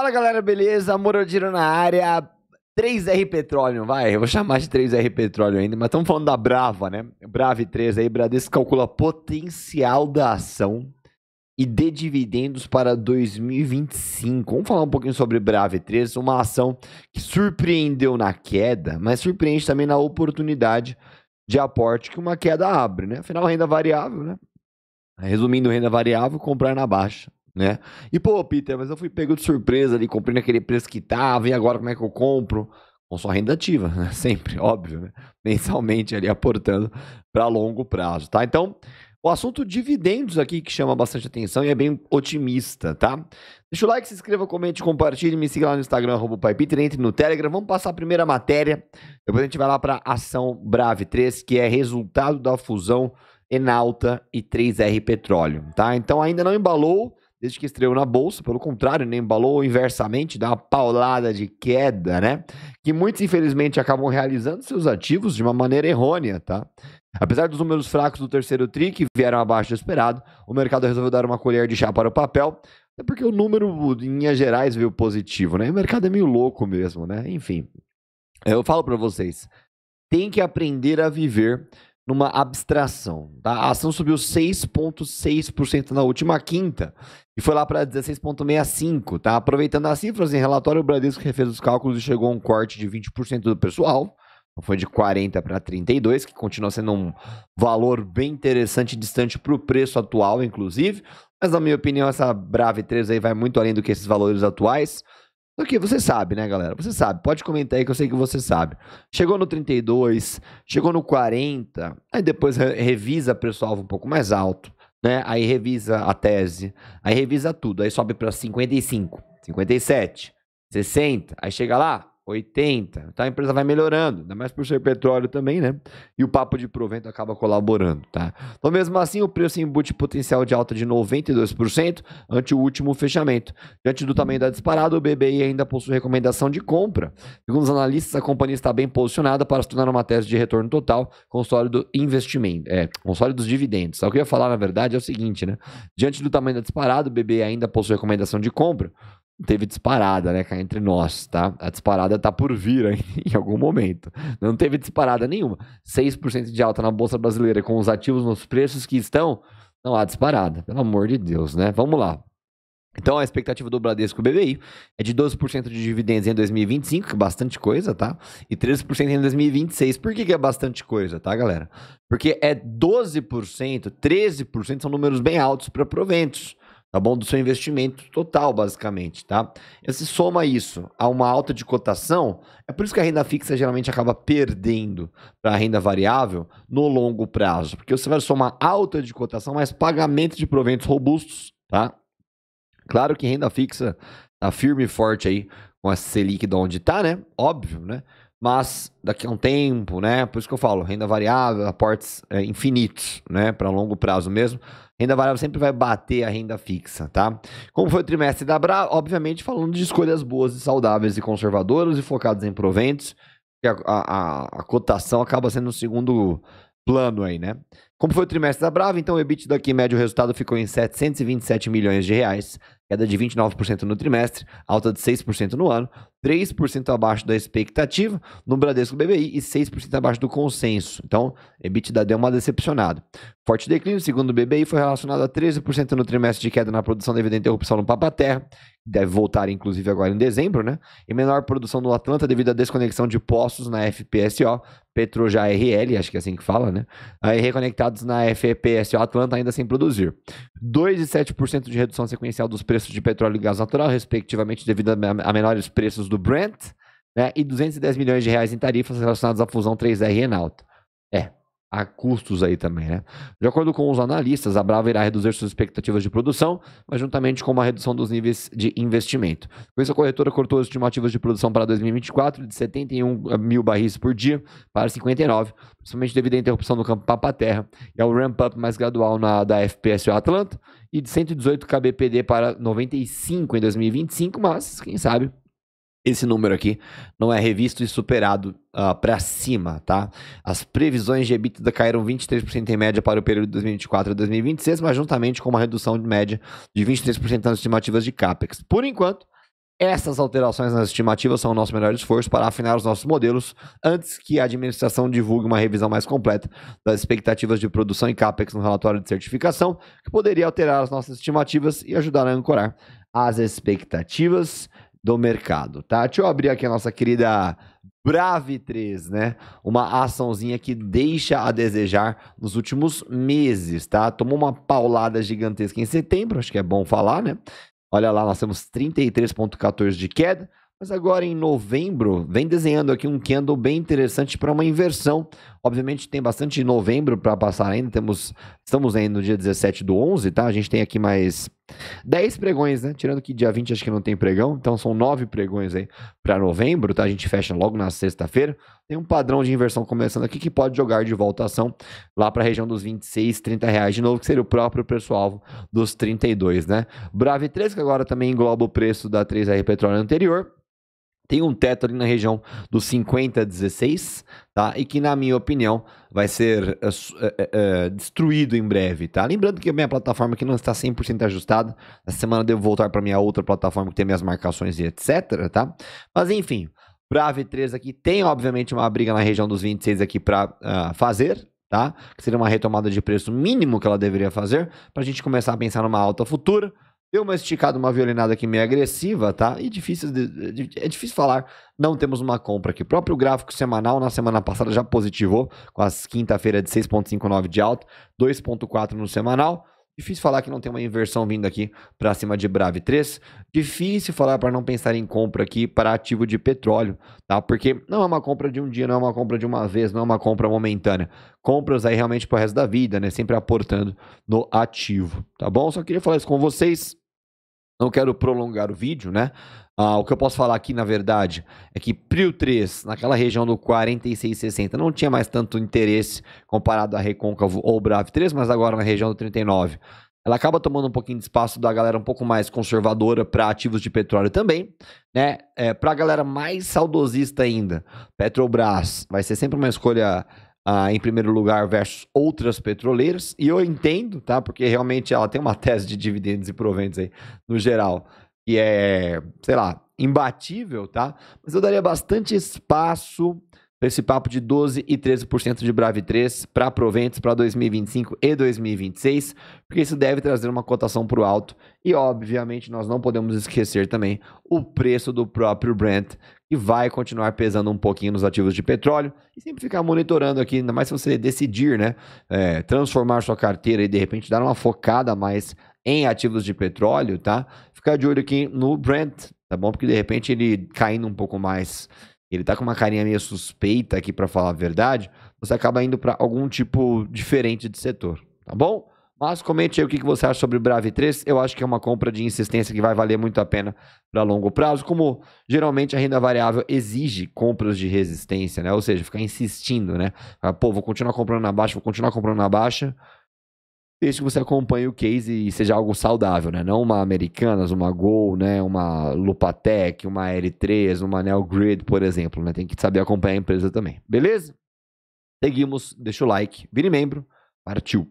Fala galera, beleza? Morodiro na área. 3R Petróleo, vai, eu vou chamar de 3R Petróleo ainda, mas estamos falando da Brava, né? Brave 3 aí, Bradesco calcula potencial da ação e de dividendos para 2025. Vamos falar um pouquinho sobre Brave 3, uma ação que surpreendeu na queda, mas surpreende também na oportunidade de aporte que uma queda abre, né? Afinal, renda variável, né? Resumindo, renda variável, comprar na baixa né? E pô, Peter, mas eu fui pego de surpresa ali, comprei naquele preço que tava, e agora como é que eu compro? Com sua renda ativa, né? Sempre, óbvio, né? Mensalmente ali aportando para longo prazo, tá? Então, o assunto dividendos aqui que chama bastante atenção e é bem otimista, tá? Deixa o like, se inscreva, comente, compartilhe, me siga lá no Instagram, arroba Peter, entre no Telegram. Vamos passar a primeira matéria, depois a gente vai lá para ação Brave 3, que é resultado da fusão Enalta e 3R Petróleo, tá? Então ainda não embalou, desde que estreou na bolsa, pelo contrário, nem né, embalou inversamente, dá uma paulada de queda, né? Que muitos, infelizmente, acabam realizando seus ativos de uma maneira errônea, tá? Apesar dos números fracos do terceiro TRI, que vieram abaixo do esperado, o mercado resolveu dar uma colher de chá para o papel, é porque o número, em linhas gerais, veio positivo, né? O mercado é meio louco mesmo, né? Enfim, eu falo para vocês, tem que aprender a viver numa abstração. Tá? A ação subiu 6,6% na última quinta e foi lá para 16,65%. Tá? Aproveitando as cifras em relatório, o Bradesco refez os cálculos e chegou a um corte de 20% do pessoal. Então, foi de 40 para 32, que continua sendo um valor bem interessante, distante para o preço atual, inclusive. Mas, na minha opinião, essa Brave 3 aí vai muito além do que esses valores atuais. Só que você sabe, né, galera? Você sabe. Pode comentar aí que eu sei que você sabe. Chegou no 32, chegou no 40, aí depois revisa preço-alvo um pouco mais alto, né? Aí revisa a tese, aí revisa tudo, aí sobe para 55, 57, 60, aí chega lá, 80. Então a empresa vai melhorando, ainda mais por ser petróleo também, né? E o papo de provento acaba colaborando, tá? Então, mesmo assim, o preço embute potencial de alta de 92% ante o último fechamento. Diante do tamanho da disparada, o BBI ainda possui recomendação de compra. Segundo os analistas, a companhia está bem posicionada para se tornar uma tese de retorno total com sólido investimento, é, com sólidos dividendos. O que eu ia falar, na verdade, é o seguinte, né? Diante do tamanho da disparada, o BBI ainda possui recomendação de compra teve disparada, né, cá entre nós, tá? A disparada tá por vir aí, em algum momento. Não teve disparada nenhuma. 6% de alta na bolsa brasileira com os ativos nos preços que estão, não há disparada, pelo amor de Deus, né? Vamos lá. Então a expectativa do Bradesco BBI é de 12% de dividendos em 2025, que é bastante coisa, tá? E 13% em 2026. Por que, que é bastante coisa, tá, galera? Porque é 12%, 13% são números bem altos para proventos tá bom? Do seu investimento total, basicamente, tá? E assim, se soma isso a uma alta de cotação, é por isso que a renda fixa geralmente acaba perdendo para a renda variável no longo prazo, porque você vai somar alta de cotação mais pagamento de proventos robustos, tá? Claro que renda fixa tá firme e forte aí com a Selic de onde tá, né? Óbvio, né? mas daqui a um tempo, né? Por isso que eu falo, renda variável, aportes é, infinitos, né? Para longo prazo mesmo. Renda variável sempre vai bater a renda fixa, tá? Como foi o trimestre da Bra, obviamente falando de escolhas boas e saudáveis e conservadoras e focadas em proventos, que a, a, a, cotação acaba sendo o segundo plano aí, né? Como foi o trimestre da Brava, então o EBITDA aqui médio resultado ficou em 727 milhões de reais, queda de 29% no trimestre, alta de 6% no ano, 3% abaixo da expectativa no Bradesco BBI e 6% abaixo do consenso. Então, EBITDA deu uma decepcionada. Forte declínio, segundo o BBI, foi relacionado a 13% no trimestre de queda na produção devido à interrupção no Papaterra, que deve voltar inclusive agora em dezembro, né? E menor produção no Atlanta devido à desconexão de postos na FPSO, Petroja RL, acho que é assim que fala, né? Aí reconectados na FPSO Atlanta ainda sem produzir. 2,7% de redução sequencial dos preços preços de petróleo e gás natural, respectivamente, devido a menores preços do Brent, né, e 210 milhões de reais em tarifas relacionadas à fusão 3R Enalto. É, a custos aí também, né? De acordo com os analistas, a Brava irá reduzir suas expectativas de produção, mas juntamente com uma redução dos níveis de investimento. Com isso, a corretora cortou as estimativas de produção para 2024 de 71 mil barris por dia para 59, principalmente devido à interrupção do campo Papaterra e ao ramp-up mais gradual na, da FPSO Atlanta, e de 118 kbpd para 95 em 2025, mas, quem sabe, esse número aqui não é revisto e superado uh, ah, para cima, tá? As previsões de EBITDA caíram 23% em média para o período de 2024 a 2026, mas juntamente com uma redução de média de 23% nas estimativas de CAPEX. Por enquanto, essas alterações nas estimativas são o nosso melhor esforço para afinar os nossos modelos antes que a administração divulgue uma revisão mais completa das expectativas de produção e CAPEX no relatório de certificação, que poderia alterar as nossas estimativas e ajudar a ancorar as expectativas do mercado, tá? Deixa eu abrir aqui a nossa querida Brave 3, né? Uma açãozinha que deixa a desejar nos últimos meses, tá? Tomou uma paulada gigantesca em setembro, acho que é bom falar, né? Olha lá, nós temos 33,14 de queda, mas agora em novembro vem desenhando aqui um candle bem interessante para uma inversão, Obviamente tem bastante novembro para passar ainda. Temos, estamos ainda no dia 17 do 11, tá? A gente tem aqui mais 10 pregões, né? Tirando que dia 20 acho que não tem pregão, então são 9 pregões aí para novembro, tá? A gente fecha logo na sexta-feira. Tem um padrão de inversão começando aqui que pode jogar de volta ação lá para a região dos 26, 30 reais de novo, que seria o próprio preço-alvo dos 32, né? Brave 3, que agora também engloba o preço da 3R Petróleo anterior, tem um teto ali na região dos 50 a 16, tá? E que, na minha opinião, vai ser uh, uh, uh, destruído em breve, tá? Lembrando que a minha plataforma aqui não está 100% ajustada. Essa semana eu devo voltar para minha outra plataforma que tem minhas marcações e etc, tá? Mas, enfim, para V3 aqui tem, obviamente, uma briga na região dos 26 aqui para ah, fazer, tá? Que seria uma retomada de preço mínimo que ela deveria fazer para a gente começar a pensar numa alta futura. Deu uma esticada, uma violinada aqui meio agressiva, tá? E difícil de, de, é difícil falar, não temos uma compra aqui. O próprio gráfico semanal na semana passada já positivou, com as quinta-feira de 6,59 de alta, 2,4 no semanal. Difícil falar que não tem uma inversão vindo aqui para cima de Brave 3. Difícil falar para não pensar em compra aqui para ativo de petróleo, tá? Porque não é uma compra de um dia, não é uma compra de uma vez, não é uma compra momentânea. Compras aí realmente para o resto da vida, né? Sempre aportando no ativo, tá bom? Só queria falar isso com vocês. Não quero prolongar o vídeo, né? Ah, o que eu posso falar aqui, na verdade, é que Prio 3, naquela região do 46,60, não tinha mais tanto interesse comparado a Recôncavo ou bravo 3, mas agora na região do 39. Ela acaba tomando um pouquinho de espaço da galera um pouco mais conservadora para ativos de petróleo também, né? É, para a galera mais saudosista ainda, Petrobras vai ser sempre uma escolha ah, em primeiro lugar versus outras petroleiras. E eu entendo, tá? Porque realmente ela tem uma tese de dividendos e proventos aí, no geral, que é, sei lá, imbatível, tá? Mas eu daria bastante espaço esse papo de 12% e 13% de BRAV3 para proventos para 2025 e 2026, porque isso deve trazer uma cotação para o alto. E, obviamente, nós não podemos esquecer também o preço do próprio Brent, que vai continuar pesando um pouquinho nos ativos de petróleo. E sempre ficar monitorando aqui, ainda mais se você decidir né, é, transformar sua carteira e, de repente, dar uma focada mais em ativos de petróleo, tá? Ficar de olho aqui no Brent, tá bom? Porque, de repente, ele caindo um pouco mais ele tá com uma carinha meio suspeita aqui para falar a verdade, você acaba indo para algum tipo diferente de setor, tá bom? Mas comente aí o que você acha sobre o Brave 3. Eu acho que é uma compra de insistência que vai valer muito a pena para longo prazo, como geralmente a renda variável exige compras de resistência, né? Ou seja, ficar insistindo, né? Ah, pô, vou continuar comprando na baixa, vou continuar comprando na baixa desde que você acompanhe o case e seja algo saudável, né? Não uma Americanas, uma Gol, né? Uma Lupatec, uma L3, uma Neo Grid, por exemplo, né? Tem que saber acompanhar a empresa também, beleza? Seguimos, deixa o like, vire membro, partiu!